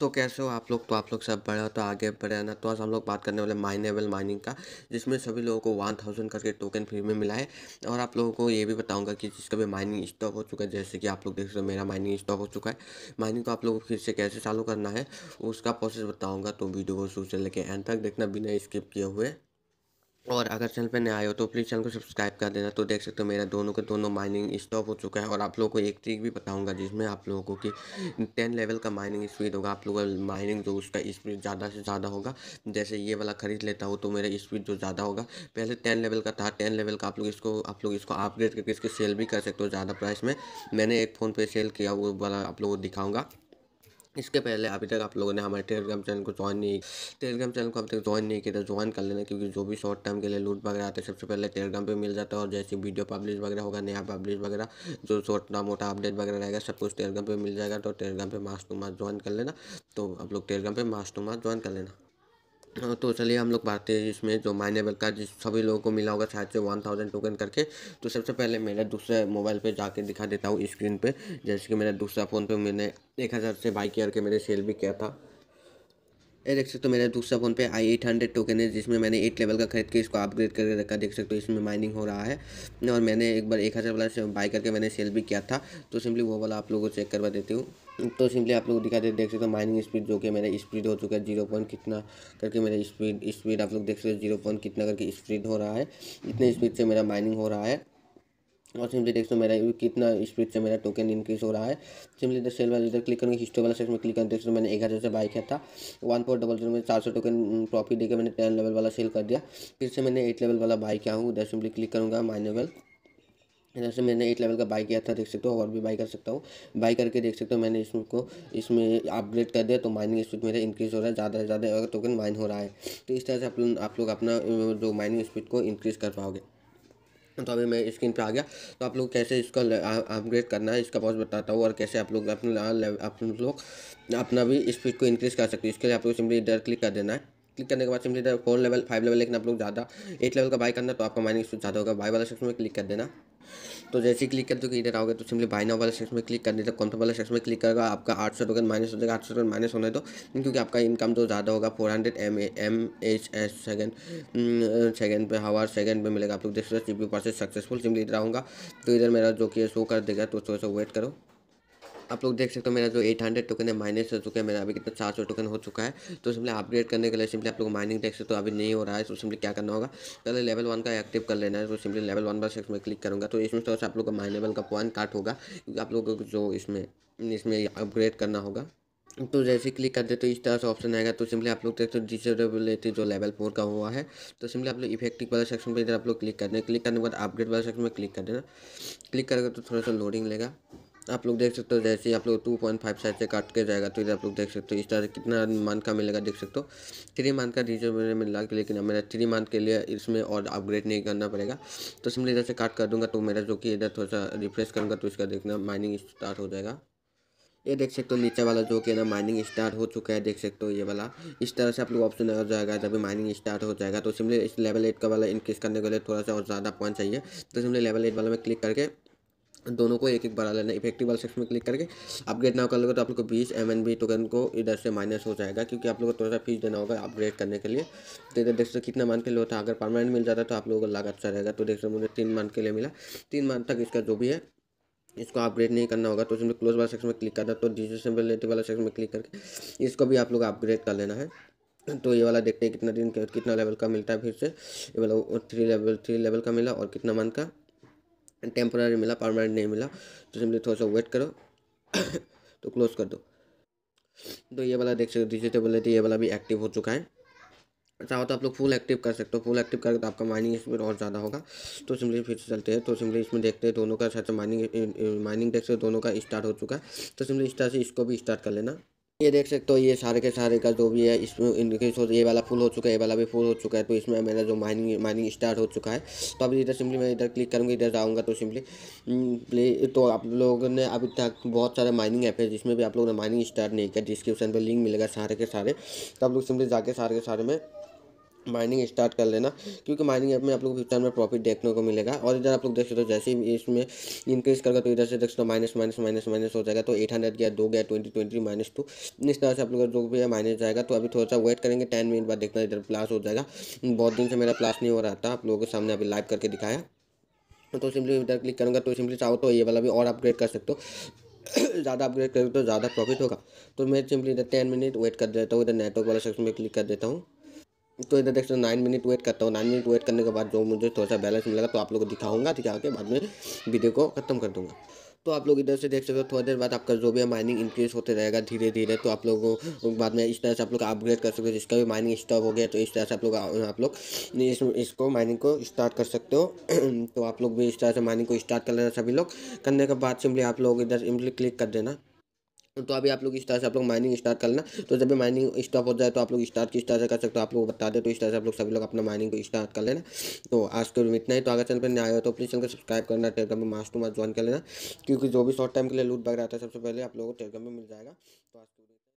तो कैसे हो आप लोग तो आप लोग सब बढ़े हो तो आगे बढ़े ना तो आज हम लोग बात करने वाले माइनेबल माइनिंग का जिसमें सभी लोगों को वन थाउजेंड करके टोकन फ्री में मिला है और आप लोगों को ये भी बताऊंगा कि जिसका भी माइनिंग स्टॉक हो चुका है जैसे कि आप लोग देख सकते हो मेरा माइनिंग स्टॉक हो चुका है माइनिंग को आप लोगों को फिर से कैसे चालू करना है उसका प्रोसेस बताऊँगा तो वीडियो को शुरू से लेकर एंड तक देखना बिना स्किप किए हुए और अगर चैनल पर नए आए हो तो प्लीज़ चैनल को सब्सक्राइब कर देना तो देख सकते हो मेरा दोनों के दोनों माइनिंग स्टॉप हो चुका है और आप लोगों को एक ट्रिक भी बताऊंगा जिसमें आप लोगों को कि टेन लेवल का माइनिंग स्पीड होगा आप लोगों का माइनिंग जो उसका स्पीड ज़्यादा से ज़्यादा होगा जैसे ये वाला खरीद लेता हूँ तो मेरा स्पीड जो ज़्यादा होगा पहले टेन लेवल का था टेन लेवल का आप लोग इसको आप लोग इसको अपग्रेड करके इसको सेल भी कर सकते हो ज़्यादा प्राइस में मैंने एक फ़ोन पे सेल किया वो वाला आप लोगों को दिखाऊँगा इसके पहले अभी तक आप लोगों ने हमारे टेलीग्राम चैनल को ज्वाइन नहीं टेलीग्राम चैनल को अभी तक ज्वाइन नहीं किया तो ज्वाइन कर लेना क्योंकि जो भी शॉर्ट टर्म के लिए लूट वगैरह आते हैं सबसे पहले टेलीग्राम पे मिल जाता है और जैसे वीडियो पब्लिश वगैरह होगा नया पब्लिश वगैरह जो शॉर्ट ना मोटा अपडेट वगैरह रहेगा सब कुछ टेलीग्राम पर मिल जाएगा तो टेलीग्राम पर मास्क टू मास्क ज्वाइन कर लेना तो आप लोग टेलीग्राम पर मास्क टू मास्क ज्वाइन कर लेना हाँ, तो चलिए हम लोग बातें इसमें जो माइनेबल का जिस सभी लोगों को मिला होगा शायद से वन थाउजेंड टोकन करके तो सबसे पहले मेरे दूसरे मोबाइल पे जाके दिखा देता हूँ स्क्रीन पे जैसे कि मेरा दूसरा फ़ोन पे मैंने एक हज़ार से बाई करके मैंने सेल भी किया था ये देख सकते हो तो मेरा दूसरा फ़ोन पे आई एट हंड्रेड टोकन है जिसमें मैंने एट लेवल का खरीद के इसको अपग्रेड करके रखा देख सकते हो तो इसमें माइनिंग हो रहा है और मैंने एक बार एक हज़ार वाला से बाई करके मैंने सेल भी किया था तो सिंपली वो वाला आप लोगों को चेक करवा देती हूँ तो सिंपली आप लोग दिखा दे देख सकते हो माइनिंग स्पीड जो कि मेरा स्पीड हो चुका है जीरो पॉइंट कितना करके मेरा स्पीड स्पीड आप लोग देख सकते हो जीरो पॉइंट कितना करके स्पीड हो रहा है इतने स्पीड से मेरा माइनिंग हो रहा है और सिंपली देख सकते हो मेरा कितना स्पीड से मेरा टोकन इंक्रीज हो रहा है सिंपली सेल वाला इधर क्लिक करेंगे हिस्ट्री वाला सेक्शन में क्लिक करें देख सकते मैंने हज़ार से बाई किया था वन फोर डबल जीरो में चार सौ टोकन प्रॉफिट देकर मैंने टेन लेवल वाला सेल कर दिया फिर से मैंने एट लेवल वाला बाई किया हूँ उधर सिंपली क्लिक करूँगा माइनेबल जैसे मैंने एट लेवल का बाई किया था देख सकते हो और भी बाई कर सकता हूँ बाई करके देख सकते हो मैंने इसको इसमें अपग्रेड कर दिया तो माइनिंग स्पीड मेरा इंक्रीज़ हो रहा है ज़्यादा से ज़्यादा अगर टोकन माइन हो रहा है तो इस तरह से आप लोग आप लोग अपना जो माइनिंग स्पीड को इंक्रीज़ कर पाओगे तो अभी मैं स्क्रीन पे आ गया तो आप लोग कैसे इसका अपग्रेड करना है इसका बहुत बताता हूँ और कैसे आप लोग अपने आप लोग अपना भी स्पीड को इंक्रीज़ कर सकते हो इसके लिए आप लोग सिंपली इधर क्लिक कर देना है क्लिक करने के बाद simply four level five level लेकिन आप लोग ज़्यादा एट लेवल का बाई करना तो आपका माइनिंग स्पीड ज़्यादा होगा बाई वाला सेक्शन में क्लिक कर देना तो जैसे ही क्लिक करते हो इधर आओगे तो सिंपली बाई नाउ वाला सेक्शन में क्लिक कर देते कौन वाला सेक्शन में क्लिक करेगा आपका आठ सौ टोकन माइनस हो जाएगा आठ सौ टोकन माइनस होना है तो क्योंकि आपका इनकम जो तो ज़्यादा होगा four hundred M M H S second second पे हावर सेकेंड पे मिलेगा आप लोग देख सकते हो सी पी सक्सेसफुल सिंपली इधर आऊँगा तो इधर मेरा जो कि शो कर देगा तो थोड़ा सा वेट करो आप लोग देख सकते हो मेरा जो एट हंड्रेड टोकन है माइनस हो चुका है मेरा अभी कितना चार सौ टोकन हो चुका है तो सिंपली अपग्रेड करने के लिए सिंपली आप लोग माइनिंग देख सकते हो अभी नहीं हो रहा है तो सिंपली क्या करना होगा पहले लेवल वन का एक्टिव कर लेना है तो सिंपली लेवल वन बस सेक्स में क्लिक करूँगा तो इसमें थोड़ा तो सा आप लोग का माइनेबल का पॉइंट काट होगा क्योंकि आप लोग जो इसमें इसमें अपग्रेड करना होगा तो जैसे क्लिक कर दे तो इस तरह से ऑप्शन आएगा तो सिंपली आप लोग देखते हो डिसेबिलिटी जो लेवल फोर का हुआ है तो सिंपली आप लोग इफेक्टिव वाला सेक्शन पर इधर आप लोग क्लिक कर दें क्लिक करने के बाद अपग्रेड वाला सेक्शन में क्लिक कर देना क्लिक करेगा तो थोड़ा सा लोडिंग लेगा आप लोग देख सकते हो जैसे आप लोग टू पॉइंट फाइव साइड से काट के जाएगा तो इधर आप लोग देख सकते हो इस तरह से कितना मान का मिलेगा देख सकते हो थ्री मान का रीजन मेरे मिला लेकिन मेरा थ्री मान के लिए इसमें और अपग्रेड नहीं करना पड़ेगा तो सिंपली इधर से काट कर दूंगा तो मेरा जो कि इधर थोड़ा सा रिफ्रेश करूँगा तो इसका देखना माइनिंग स्टार्ट हो जाएगा ये देख सकते हो नीचे वाला जो कि ना माइनिंग स्टार्ट हो चुका है देख सकते हो ये वाला इस तरह से आप लोग ऑप्शन आ जाएगा जब माइनिंग स्टार्ट हो जाएगा तो सिमले इस लेवल एट का वाला इंक्रीज करने के लिए थोड़ा सा और ज़्यादा पॉइंट चाहिए तो सिंपली लेवल एट वाला में क्लिक करके दोनों को एक एक बार लेना इफेक्टिव वाले सेक्शन में क्लिक करके अपग्रेड ना कर लोगे तो आप लोग को बीस एम एन बी टोकन को इधर से माइनस हो जाएगा क्योंकि आप लोग को थोड़ा सा फीस देना होगा अपग्रेड करने के लिए तो इधर देख सकते कितना मान के लिए होता है अगर परमानेंट मिल जाता तो आप लोगों को लाग अच्छा रहेगा तो देख सकते मुझे तीन मान के लिए मिला तीन मान तक इसका जो भी है इसको अपग्रेड नहीं करना होगा तो इसमें क्लोज वाला सेक्शन में क्लिक करना तो डिजिटेबिलिटी वाला सेक्शन में क्लिक करके इसको भी आप लोग अपग्रेड कर लेना है तो ये वाला देखते हैं कितना दिन कितना लेवल का मिलता है फिर से ये वाला थ्री लेवल थ्री लेवल का मिला और कितना मंथ का टेम्पोरारी मिला परमानेंट नहीं मिला तो सिंपली थोड़ा सा वेट करो तो क्लोज कर दो तो ये वाला देख सकते डिजिटेबिलिटी ये वाला भी एक्टिव हो चुका है चाहो तो आप लोग फुल एक्टिव कर सकते हो फुल एक्टिव करके तो आपका माइनिंग स्पीड और ज़्यादा होगा तो सिंपली फिर से चलते हैं तो सिंपली इसमें देखते हैं दोनों का अच्छा माइनिंग माइनिंग डेस्क दोनों का स्टार्ट हो चुका है तो सिंपली इस तरह से इसको भी स्टार्ट कर लेना ये देख सकते हो ये सारे के सारे का जो भी है इसमें इनके ये वाला फुल हो चुका है ये वाला भी फुल हो चुका है तो इसमें मेरा जो माइनिंग माइनिंग स्टार्ट हो चुका है तो अभी इधर सिंपली मैं इधर क्लिक करूँगी इधर जाऊँगा तो सिंपली प्ले हम्म, तो आप लोगों ने अभी तक बहुत सारे माइनिंग ऐप है जिसमें भी आप लोगों ने माइनिंग स्टार्ट नहीं किया डिस्क्रिप्शन पर लिंक मिलेगा सारे के सारे तो आप लोग सिंपली जाके सारे के सारे में माइनिंग स्टार्ट कर लेना क्योंकि माइनिंग ऐप में आप लोग टाइम में प्रॉफिट देखने को मिलेगा और इधर आप लोग देख सकते हो जैसे ही इसमें इंक्रीज करके तो इधर से देख सकते हो माइनस माइनस माइनस माइनस हो जाएगा तो एट हंड्रेड गया दो गया ट्वेंटी ट्वेंटी माइनस टू इस तरह से आप लोग जो भी है माइनस जाएगा तो अभी थोड़ा सा वेट करेंगे टेन मिनट बाद देखना इधर प्लास हो जाएगा बहुत दिन से मेरा प्लास नहीं हो रहा था आप लोगों के सामने अभी लाइव करके दिखाया तो सिंपली इधर क्लिक करूँगा तो सिंपली चाहो तो ये वाला भी और अपग्रेड कर सकते हो ज़्यादा अपग्रेड करोगे तो ज़्यादा प्रॉफिट होगा तो मैं सिंपली इधर टेन मिनट वेट कर देता हूँ इधर नेटवर्क वाला सेक्शन में क्लिक कर देता हूँ तो इधर देख सकते हो नाइन मिनट वेट करता हूँ नाइन मिनट वेट करने के बाद जो मुझे थोड़ा सा बैलेंस मिलेगा तो आप लोग को दिखाऊंगा दिखा के बाद में वीडियो को खत्म कर दूंगा तो आप लोग इधर से देख सकते हो थोड़ी देर बाद आपका जो भी माइनिंग इंक्रीज होते रहेगा धीरे धीरे तो आप लोगों बाद में इस तरह से आप लोग अपग्रेड कर सकते हो जिसका भी माइनिंग स्टॉप हो गया तो इस तरह से आप लोग आप लोग इस, इसको माइनिंग को स्टार्ट कर सकते हो तो आप लोग भी इस तरह से माइनिंग को स्टार्ट कर लेना सभी लोग करने के बाद सिम्पली आप लोग इधर सिम्पली क्लिक कर देना तो अभी आप लोग इस तरह से आप लोग माइनिंग स्टार्ट कर लेना तो जब भी माइनिंग स्टॉप हो जाए तो आप लोग स्टार्ट किस तरह से कर सकते हो आप लोग बता दे तो इस तरह से आप लोग सभी लोग अपना माइनिंग को स्टार्ट कर लेना तो आज के रूम इतना ही तो अगर चैनल पर नया हो तो प्लीज़ चैनल को सब्सक्राइब करना टेलीग्राम में मास्ट टू मास ज्वाइन कर लेना क्योंकि जो भी शॉर्ट टाइम के लिए लूट बग रहा है सबसे पहले आप लोगों को टेलीग्राम में मिल जाएगा तो आज